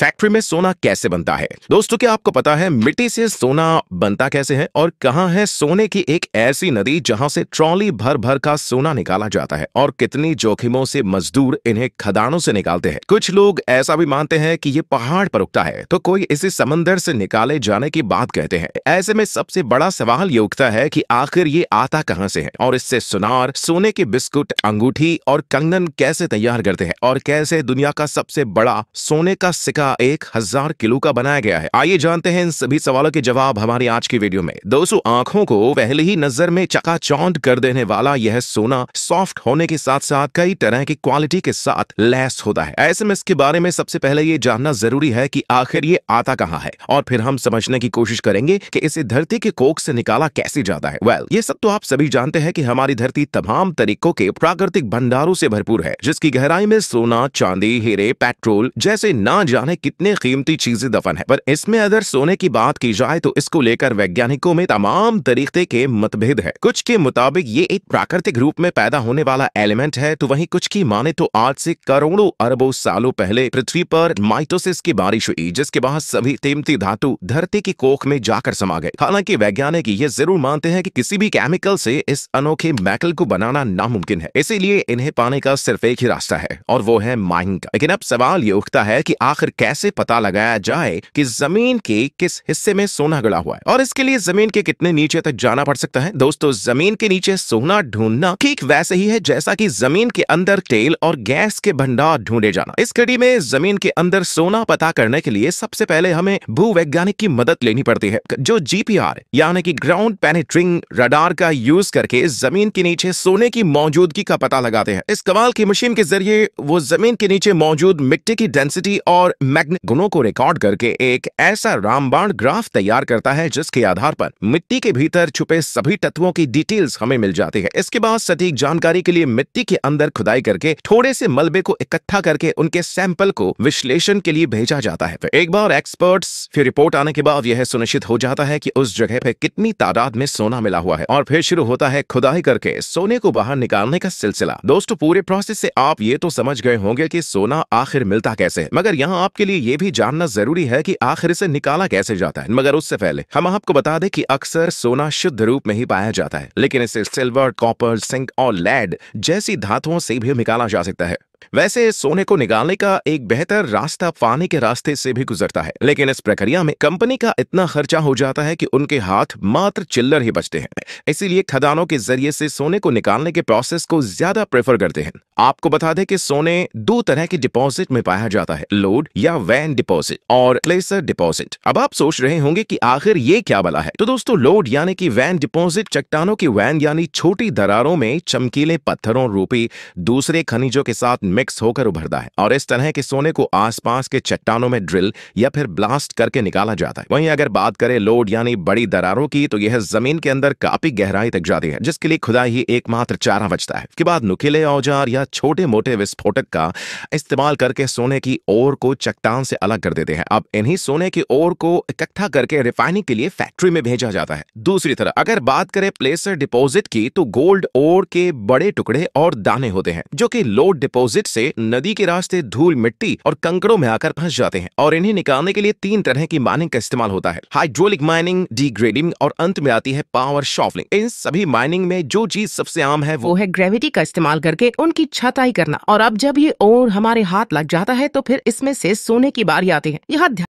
factory में सोना कैसे बनता है दोस्तों क्या आपको पता है मिट्टी से सोना बनता कैसे है और कहाँ है सोने की एक ऐसी नदी जहाँ से ट्रॉली भर भर का सोना निकाला जाता है और कितनी जोखिमों से मजदूर इन्हें खदानों से निकालते हैं कुछ लोग ऐसा भी मानते हैं कि ये पहाड़ पर उगता है तो कोई इसे समंदर से निकाले जाने की बात कहते हैं ऐसे में सबसे बड़ा सवाल ये उठता है की आखिर ये आता कहाँ से है और इससे सुनार सोने के बिस्कुट अंगूठी और कंगन कैसे तैयार करते हैं और कैसे दुनिया का सबसे बड़ा सोने का सिकार का एक हजार किलो का बनाया गया है आइए जानते हैं इन सभी सवालों के जवाब हमारी आज की वीडियो में दोस्तों आंखों को पहले ही नजर में चकाचौंध कर देने वाला यह सोना सॉफ्ट होने के साथ साथ कई तरह की क्वालिटी के साथ लेस होता है ऐसे में इसके बारे में सबसे पहले ये जानना जरूरी है की आखिर ये आता कहाँ है और फिर हम समझने की कोशिश करेंगे की इसे धरती के कोक से निकाला कैसे जाता है वेल ये सब तो आप सभी जानते हैं की हमारी धरती तमाम तरीकों के प्राकृतिक भंडारों से भरपूर है जिसकी गहराई में सोना चांदी हीरे पेट्रोल जैसे ना जाने कितने कीमती चीजें दफन है पर इसमें अगर सोने की बात की जाए तो इसको लेकर वैज्ञानिकों में तमाम तरीके के मतभेद है कुछ के मुताबिक ये एक प्राकृतिक रूप में पैदा होने वाला एलिमेंट है तो वही कुछ की माने तो आज से करोड़ों अरबों सालों पहले पृथ्वी पर माइटोसिस की बारिश हुई जिसके बाद सभी कीमती धातु धरती की कोख में जाकर समा गए हालांकि वैज्ञानिक ये जरूर मानते हैं कि किसी भी केमिकल से इस अनोखे मैकल को बनाना नामुमकिन है इसीलिए इन्हें पाने का सिर्फ एक ही रास्ता है और वो है माइंग का लेकिन अब सवाल ये उठता है की आखिर कैसे पता लगाया जाए कि जमीन के किस हिस्से में सोना गड़ा हुआ है और इसके लिए जमीन के कितने नीचे तक जाना पड़ सकता है दोस्तों जमीन के नीचे सोना ढूंढना ठीक वैसे ही है जैसा कि जमीन के अंदर तेल और गैस के भंडार ढूंढे जाना इस कड़ी में जमीन के अंदर सोना पता करने के लिए सबसे पहले हमें भू की मदद लेनी पड़ती है जो जीपीआर यानी कि ग्राउंड पेनेट्रिंग रडार का यूज करके जमीन के नीचे सोने की मौजूदगी का पता लगाते हैं इस कमाल की मशीन के जरिए वो जमीन के नीचे मौजूद मिट्टी की डेंसिटी और मैग्नेट गुणों को रिकॉर्ड करके एक ऐसा रामबाण ग्राफ तैयार करता है जिसके आधार पर मिट्टी के भीतर छुपे सभी तत्वों की डिटेल्स हमें मिल जाती है इसके बाद सटीक जानकारी के लिए मिट्टी के अंदर खुदाई करके थोड़े से मलबे को इकट्ठा करके उनके सैंपल को विश्लेषण के लिए भेजा जाता है तो एक बार एक्सपर्ट्स फिर रिपोर्ट आने के बाद यह सुनिश्चित हो जाता है की उस जगह पे कितनी तादाद में सोना मिला हुआ है और फिर शुरू होता है खुदाई करके सोने को बाहर निकालने का सिलसिला दोस्तों पूरे प्रोसेस ऐसी आप ये तो समझ गए होंगे की सोना आखिर मिलता कैसे है मगर यहाँ आप आपके लिए ये भी जानना जरूरी है कि आखिर से निकाला कैसे जाता है मगर उससे पहले हम आपको बता दें कि अक्सर सोना शुद्ध रूप में ही पाया जाता है लेकिन इसे सिल्वर कॉपर सिंक और लेड जैसी धातुओं से भी निकाला जा सकता है वैसे सोने को निकालने का एक बेहतर रास्ता पानी के रास्ते से भी गुजरता है लेकिन इस प्रक्रिया में कंपनी का इतना खर्चा हो जाता है कि उनके हाथ मात्र चिल्लर ही बचते हैं इसीलिए खदानों के जरिए से सोने को निकालने के प्रोसेस को ज्यादा प्रेफर करते हैं आपको बता दें कि सोने दो तरह के डिपॉजिट में पाया जाता है लोड या वैन डिपॉजिट और प्लेसर डिपॉजिट अब आप सोच रहे होंगे की आखिर ये क्या बला है तो दोस्तों लोड यानी कि वैन डिपोजिट चट्टानों की वैन यानी छोटी दरारों में चमकीले पत्थरों रूपी दूसरे खनिजों के साथ मिक्स होकर उभरता है और इस तरह के सोने को आसपास के चट्टानों में ड्रिल या फिर ब्लास्ट करके निकाला जाता है वहीं अगर बात करें लोड यानी बड़ी दरारों की तो यह जमीन के अंदर काफी गहराई तक जाती है जिसके लिए खुदा ही एकमात्र चारा बचता है इसके बाद नुकीले औजार या छोटे मोटे विस्फोटक का इस्तेमाल करके सोने की ओर को चट्टान से अलग कर देते हैं अब इन्हीं सोने की ओर को इकट्ठा करके रिफाइनिंग के लिए फैक्ट्री में भेजा जाता है दूसरी तरह अगर बात करें प्लेसर डिपोजिट की तो गोल्ड ओर के बड़े टुकड़े और दाने होते हैं जो कि लोड डिपोजिट एग्जिट से नदी के रास्ते धूल मिट्टी और कंकड़ों में आकर फंस जाते हैं और इन्हें निकालने के लिए तीन तरह की माइनिंग का इस्तेमाल होता है हाइड्रोलिक माइनिंग डिग्रेडिंग और अंत में आती है पावर शॉफलिंग इन सभी माइनिंग में जो चीज सबसे आम है वो, वो है ग्रेविटी का इस्तेमाल करके उनकी छताई करना और अब जब ये और हमारे हाथ लग जाता है तो फिर इसमें से सोने की बारी आती है यहाँ